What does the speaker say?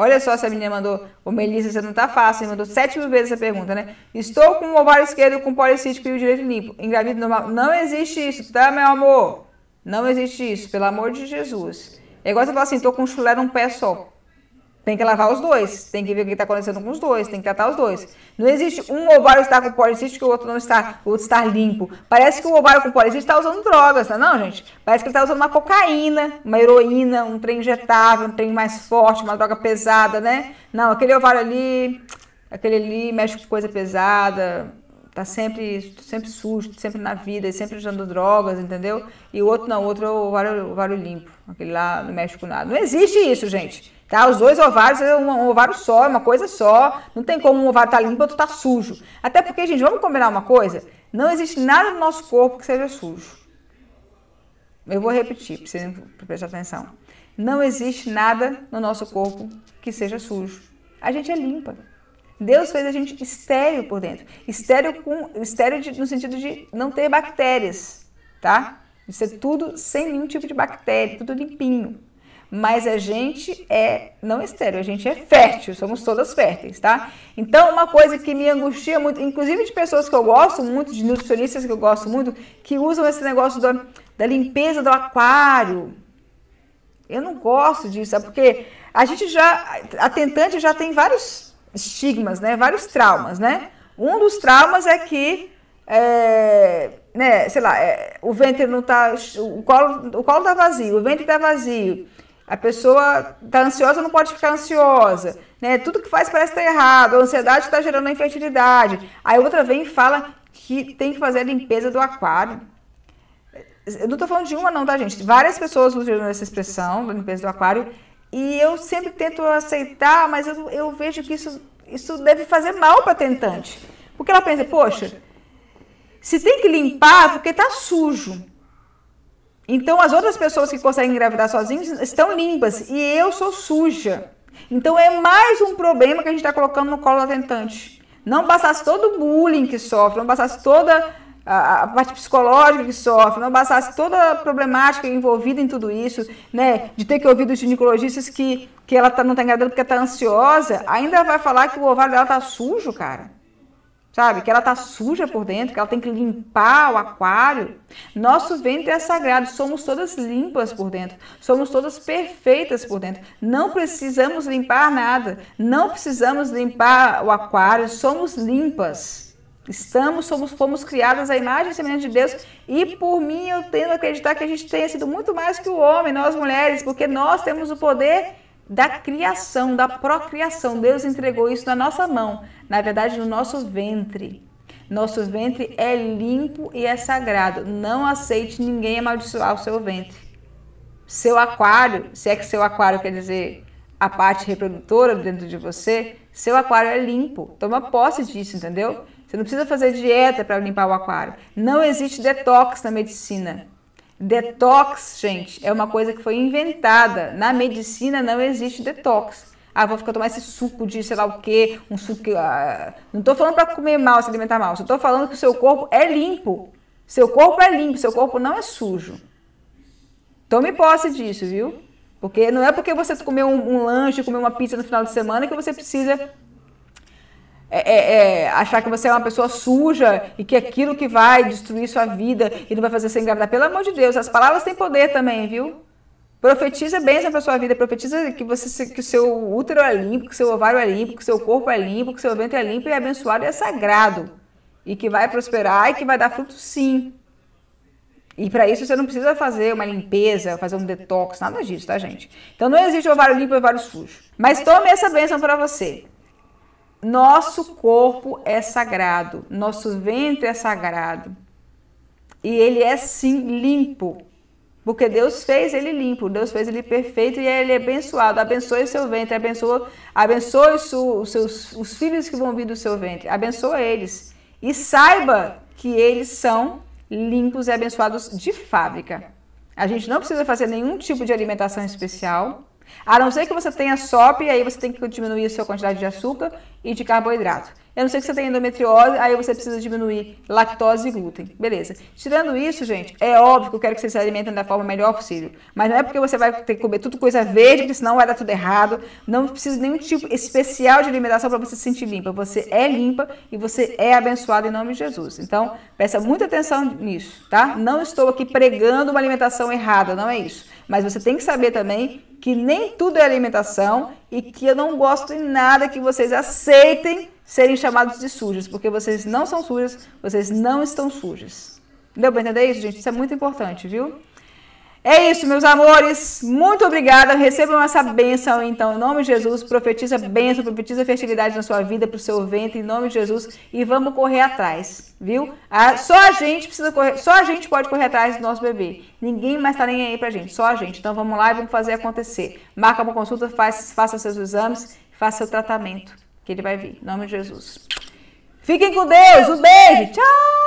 Olha só se a menina mandou, ô Melissa, você não tá fácil, mandou sete mil vezes essa pergunta, né? Estou com o ovário esquerdo com policístico e o direito limpo. Engravido normal. Não existe isso, tá, meu amor? Não existe isso, pelo amor de Jesus. É igual você falar assim, tô com chulé num pé só. Tem que lavar os dois, tem que ver o que está acontecendo com os dois, tem que tratar os dois. Não existe um ovário estar com policístico e o outro não está, o outro está limpo. Parece que o ovário com policístico está usando drogas, né? não, gente? Parece que ele está usando uma cocaína, uma heroína, um trem injetável, um trem mais forte, uma droga pesada, né? Não, aquele ovário ali, aquele ali mexe com coisa pesada, tá sempre, sempre sujo, sempre na vida, sempre usando drogas, entendeu? E o outro não, o outro é o ovário, o ovário limpo, aquele lá não mexe com nada. Não existe isso, gente. Tá? Os dois ovários é um, ovário só, é uma coisa só. Não tem como um ovário estar tá limpo e outro tá sujo. Até porque, gente, vamos combinar uma coisa? Não existe nada no nosso corpo que seja sujo. Eu vou repetir para vocês prestarem atenção. Não existe nada no nosso corpo que seja sujo. A gente é limpa. Deus fez a gente estéreo por dentro. Estéreo, com, estéreo de, no sentido de não ter bactérias, tá? De ser tudo sem nenhum tipo de bactéria, tudo limpinho mas a gente é não estéreo, a gente é fértil, somos todas férteis, tá? Então, uma coisa que me angustia muito, inclusive de pessoas que eu gosto muito, de nutricionistas que eu gosto muito, que usam esse negócio da, da limpeza do aquário. Eu não gosto disso, é porque a gente já, a tentante já tem vários estigmas, né? Vários traumas, né? Um dos traumas é que é, né, sei lá, é, o ventre não tá, o colo, o colo tá vazio, o ventre tá vazio, a pessoa está ansiosa, não pode ficar ansiosa. Né? Tudo que faz parece estar tá errado. A ansiedade está gerando a infertilidade. Aí outra vem e fala que tem que fazer a limpeza do aquário. Eu não estou falando de uma, não, tá, gente? Várias pessoas usam essa expressão da limpeza do aquário. E eu sempre tento aceitar, mas eu, eu vejo que isso, isso deve fazer mal para a tentante. Porque ela pensa, poxa, se tem que limpar, é porque está sujo. Então as outras pessoas que conseguem engravidar sozinhas estão limpas e eu sou suja. Então é mais um problema que a gente está colocando no colo da tentante. Não bastasse todo o bullying que sofre, não bastasse toda a, a parte psicológica que sofre, não bastasse toda a problemática envolvida em tudo isso, né? De ter que ouvir dos ginecologistas que, que ela tá, não está engravidando porque está ansiosa, ainda vai falar que o ovário dela está sujo, cara sabe? Que ela tá suja por dentro, que ela tem que limpar o aquário. Nosso ventre é sagrado, somos todas limpas por dentro, somos todas perfeitas por dentro. Não precisamos limpar nada, não precisamos limpar o aquário, somos limpas. Estamos, somos, fomos criadas à imagem e semelhança de Deus, e por mim eu tendo a acreditar que a gente tenha sido muito mais que o homem, nós mulheres, porque nós temos o poder da criação, da procriação. Deus entregou isso na nossa mão, na verdade, no nosso ventre. Nosso ventre é limpo e é sagrado. Não aceite ninguém amaldiçoar o seu ventre. Seu aquário, se é que seu aquário quer dizer a parte reprodutora dentro de você, seu aquário é limpo. Toma posse disso, entendeu? Você não precisa fazer dieta para limpar o aquário. Não existe detox na medicina. Detox, gente, é uma coisa que foi inventada. Na medicina não existe detox. Ah, vou ficar tomar esse suco de sei lá o quê, um suco. Que, ah, não estou falando para comer mal, se alimentar mal. Estou falando que o seu corpo é limpo. Seu corpo é limpo, seu corpo não é sujo. Tome posse disso, viu? Porque não é porque você comeu um, um lanche, comeu uma pizza no final de semana que você precisa é, é, é, achar que você é uma pessoa suja e que aquilo que vai destruir sua vida e não vai fazer você engravidar. Pelo amor de Deus, as palavras têm poder também, viu? Profetiza bênção para sua vida, profetiza que você que o seu útero é limpo, que o seu ovário é limpo, que o seu corpo é limpo, que o seu ventre é limpo e é abençoado e é sagrado. E que vai prosperar e que vai dar fruto sim. E para isso você não precisa fazer uma limpeza, fazer um detox, nada disso, tá, gente? Então não existe ovário limpo e ovário sujo. Mas tome essa bênção para você. Nosso corpo é sagrado, nosso ventre é sagrado. E ele é sim limpo. Porque Deus fez ele limpo, Deus fez ele perfeito e ele é abençoado. Abençoe seu ventre, abençoa, abençoe os seus os filhos que vão vir do seu ventre, abençoa eles. E saiba que eles são limpos e abençoados de fábrica. A gente não precisa fazer nenhum tipo de alimentação especial. A não ser que você tenha SOP, aí você tem que diminuir a sua quantidade de açúcar e de carboidrato. Eu não sei que você tenha endometriose, aí você precisa diminuir lactose e glúten. Beleza. Tirando isso, gente, é óbvio que eu quero que vocês se alimentem da forma melhor possível. Mas não é porque você vai ter que comer tudo coisa verde, que senão vai dar tudo errado. Não precisa de nenhum tipo especial de alimentação para você se sentir limpa. Você é limpa e você é abençoada em nome de Jesus. Então, presta muita atenção nisso, tá? Não estou aqui pregando uma alimentação errada, não é isso. Mas você tem que saber também que nem tudo é alimentação e que eu não gosto em nada que vocês aceitem serem chamados de sujos, porque vocês não são sujas, vocês não estão sujas. Deu para entender isso, gente? Isso é muito importante, viu? É isso, meus amores. Muito obrigada. Recebam essa bênção, então, em nome de Jesus. Profetiza bênção, profetiza fertilidade na sua vida, para o seu ventre, em nome de Jesus. E vamos correr atrás, viu? Ah, só a gente precisa correr, só a gente pode correr atrás do nosso bebê. Ninguém mais está nem aí para a gente, só a gente. Então vamos lá e vamos fazer acontecer. Marca uma consulta, faz, faça seus exames, faça seu tratamento, que ele vai vir, em nome de Jesus. Fiquem com Deus. Um beijo. Tchau.